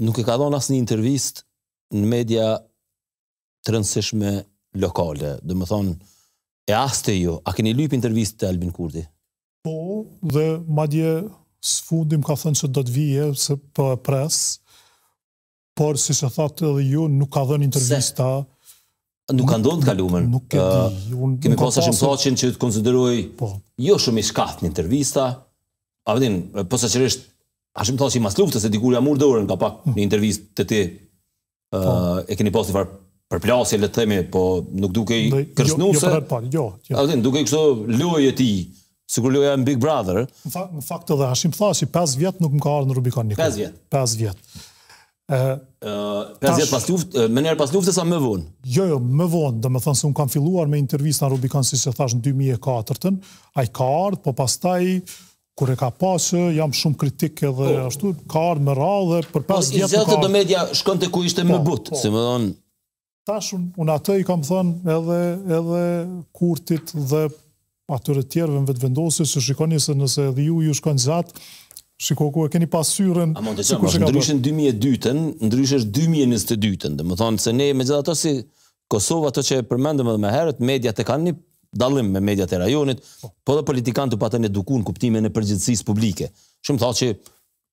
nuk e ka dhënë asë një intervist në media të rëndësishme lokale. Dhe më thonë, e aste ju, a keni lyp intervist të Albin Kurti? Po, dhe madje së fundim ka thënë që do të vije se për e por si që thatë edhe ju, nuk ka dhënë intervista. Se? Nuk ka ndonë të kaluar. Nuk, e di. kemi pasë shumë thoqin që të konsideroj po. jo shumë i shkath një intervista, a vëdin, posa qërështë A shumë thosë i mas luftës se dikur jam urdhurën ka pak hmm. një intervjist të ti. Uh, E keni posë një farë përplasje, le të themi, po nuk duke i kërsnuse. Jo, jo, po, pa, jo, jo. A të duke i kështu lojë e ti, së kur lojë e Big Brother. Në, fa, në fakt edhe, a shumë thosë 5 vjetë nuk më ka arë në Rubikon një kërë. 5 vjetë? 5 vjetë. Uh, 5 vjetë pas luftë, me njerë pas luftë, sa më vonë? Jo, jo, më vonë, dhe më thënë se unë kam filluar me intervjist në Rubikon, si se thash në 2004-ën, a i ka po pastaj, taj kur e ka pasë, jam shumë kritik edhe po. ashtu, ka ardhë me dhe për 5 po, djetë ka... Izjatë do media shkën të ku ishte më po, butë, po. si më dhonë... Tash, unë un atë i kam thënë edhe, edhe kurtit dhe atyre tjerëve në vetë vendosës, se shikoni se nëse edhe ju ju shkën zatë, Shiko ku e keni pasyren A mund të qëmë, si ndryshën 2002-ën Ndryshën 2022-ën Dhe më thonë se ne me gjitha to si Kosova ato që e përmendëm edhe me herët Mediat e kanë një dallim me mediat e rajonit, po dhe politikan të patën edukuar në kuptimin e përgjithësisë publike. Shumë thotë që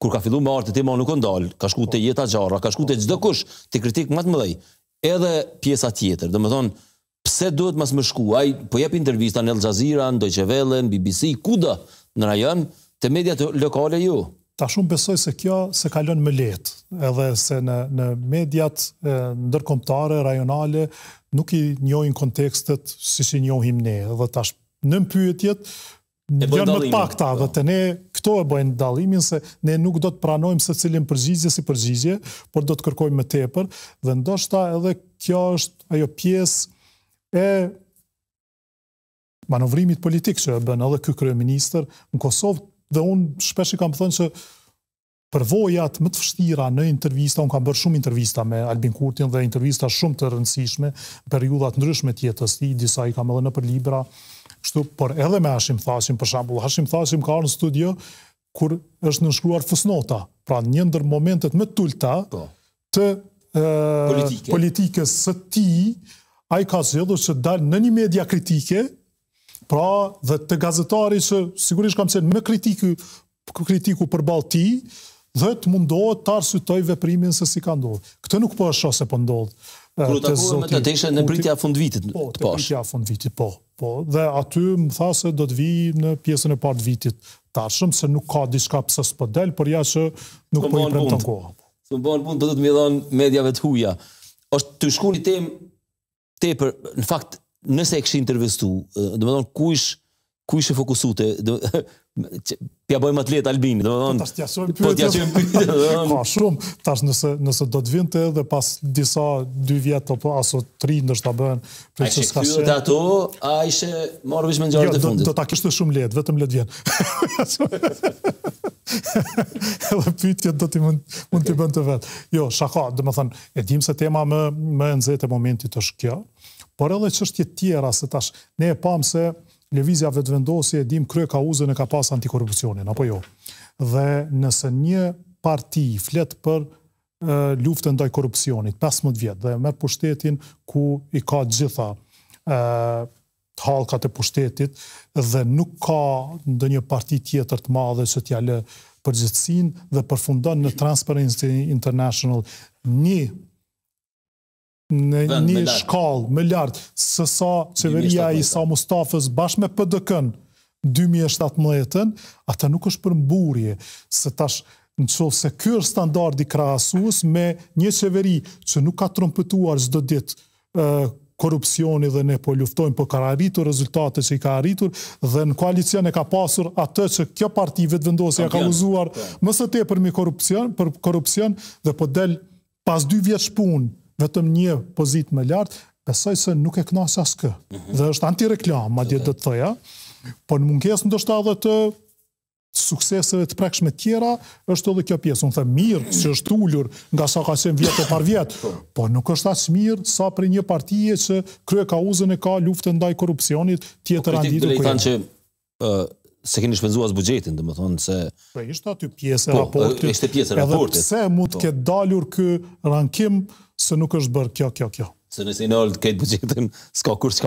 kur ka filluar me artë tema nuk u ndal, ka shku te jeta xharra, ka shku te çdo kush te kritik më të mëdhej. Edhe pjesa tjetër, domethënë pse duhet mas më shkuaj, po jep intervista në El Jazeera, në Deutsche Welle, në BBC, kudo në rajon te mediat lokale ju. Ta shumë besoj se kjo se kalon më lehtë, edhe se në në mediat ndërkombëtare, rajonale, nuk i njohin kontekstet si si njohim ne, dhe tash në mpyetjet, Në bëjnë dalimin, më pak ta, dhe po. të ne këto e bëjnë dalimin, se ne nuk do të pranojmë se cilin përgjizje si përgjizje, por do të kërkojmë më tepër, dhe ndoshta edhe kjo është ajo pjesë e manovrimit politikë që e bënë edhe kërë kërë minister në Kosovë, dhe unë shpesh i kam thënë që përvojat më të fështira në intervista, unë kam bërë shumë intervista me Albin Kurtin dhe intervista shumë të rëndësishme, periudat ndryshme tjetës ti, disa i kam edhe në përlibra, libra, kështu, por edhe me Hashim Thasim, për shambull, Hashim Thasim ka arë në studio, kur është nëshkruar fësnota, pra një ndër momentet më tulta po. të politikës së ti, a i ka zhjëdhë që dalë në një media kritike, pra dhe të gazetari që sigurisht kam qenë më kritiku për ti, dhe të mundohet të arsytoj veprimin se si ka ndohet. Këtë nuk po është shose po ndohet. Kërë të kurë me të të ishe në pritja fund vitit të pash? Po, të pritja fund vitit, po, po. Dhe aty më tha se do të vi në pjesën e partë vitit të arshëm, se nuk ka diska pësë së pëdel, për ja që nuk po i prem të nko. Së më bërë punë, po. po do të të mjëdhon medjave të huja. Oshtë të shku një temë, te për, në fakt, nëse e kështë intervestu, do më dhonë, ku ishë fokusute, Ja bëjmë atlet Albin, domethënë. Po t'jasojmë pyetjet. Po t'jasojmë pyetjet. Ka shumë tash nëse nëse do të vinte edhe pas disa 2 vjet apo aso 3 ndoshta bën për çfarë ska. Ai është ato, ai është morr vetëm jo, gjatë fundit. Jo, do ta kishte shumë lehtë, vetëm le të vjen. Ai pyetjet do të mund mund të bën të vet. Jo, shaka, domethënë, e dim se tema më më e nxehtë e momentit është kjo. Por edhe çështje tjera se tash ne e pam se vendosje, e dim krye kauzën e ka pas antikorupcionin, apo jo? Dhe nëse një parti flet për luftën ndaj korupcionit 15 vjet dhe merr pushtetin ku i ka gjitha të hallkat e pushtetit dhe nuk ka ndonjë parti tjetër të madhe që t'ia lë përgjithsinë dhe përfundon në Transparency International një në një shkallë më lart se sa qeveria i Sa Mustafës bashkë me PDK-n 2017, ën ata nuk është për mburje se tash në qovë se kërë standardi krahasuës me një qeveri që nuk ka trompetuar zdo ditë korupcioni dhe ne po luftojmë po ka arritur rezultate që i ka arritur dhe në koalicion e ka pasur atë që kjo parti vetë vendosja ka uzuar po. mësë të e përmi korupcion dhe po del pas dy vjetë shpunë vetëm një pozit më lartë, besoj se nuk e knasë asë kë. Mm -hmm. Dhe është anti-reklam, ma djetë dhe të thëja, por në munges në dështë adhe të sukseseve të prekshme tjera, është të dhe kjo pjesë. Unë thë mirë, që është ullur nga sa ka qenë vjetë o par vjetë, por po nuk është asë mirë, sa për një partije që krye ka uzën e ka luftën ndaj korupcionit, tjetër po, anditë u kërë. dhe i thanë që se keni shpenzuar as buxhetin, domethënë se po ishte aty pjesë e po, raportit. Po, ishte pjesë e raportit. Edhe pse mund të po. ketë dalur ky rankim se nuk është bërë kjo, kjo, kjo. Se nëse i nëllë të kejtë bëgjetin, s'ka kur